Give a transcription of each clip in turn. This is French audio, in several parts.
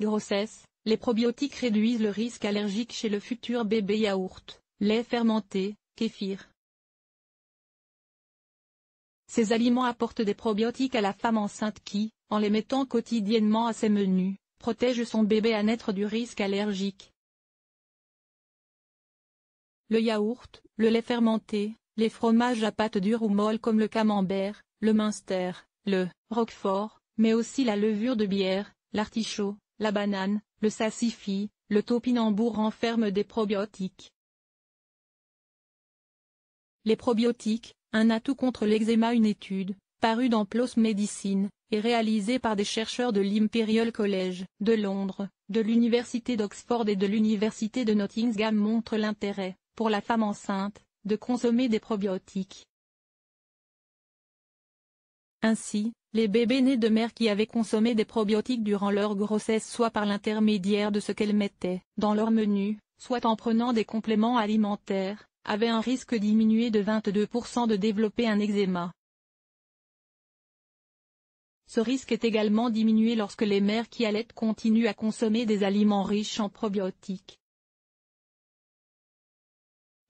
grossesse, les probiotiques réduisent le risque allergique chez le futur bébé yaourt, lait fermenté, kéfir. Ces aliments apportent des probiotiques à la femme enceinte qui, en les mettant quotidiennement à ses menus, protège son bébé à naître du risque allergique. Le yaourt, le lait fermenté, les fromages à pâte dure ou molle comme le camembert, le minster, le roquefort, mais aussi la levure de bière, l'artichaut, la banane, le sassifi, le topinambour renferment des probiotiques. Les probiotiques, un atout contre l'eczéma Une étude, parue dans PLOS Medicine, est réalisée par des chercheurs de l'Imperial College de Londres, de l'Université d'Oxford et de l'Université de Nottingham montre l'intérêt, pour la femme enceinte, de consommer des probiotiques. Ainsi, les bébés nés de mères qui avaient consommé des probiotiques durant leur grossesse soit par l'intermédiaire de ce qu'elles mettaient dans leur menu, soit en prenant des compléments alimentaires, avaient un risque diminué de 22% de développer un eczéma. Ce risque est également diminué lorsque les mères qui allaitent continuent à consommer des aliments riches en probiotiques.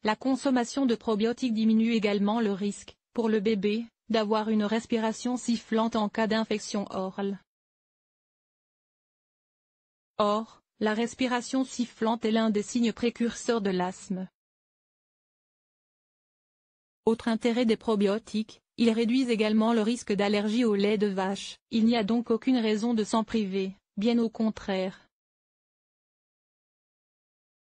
La consommation de probiotiques diminue également le risque, pour le bébé, d'avoir une respiration sifflante en cas d'infection orale. Or, la respiration sifflante est l'un des signes précurseurs de l'asthme. Autre intérêt des probiotiques, ils réduisent également le risque d'allergie au lait de vache. Il n'y a donc aucune raison de s'en priver, bien au contraire.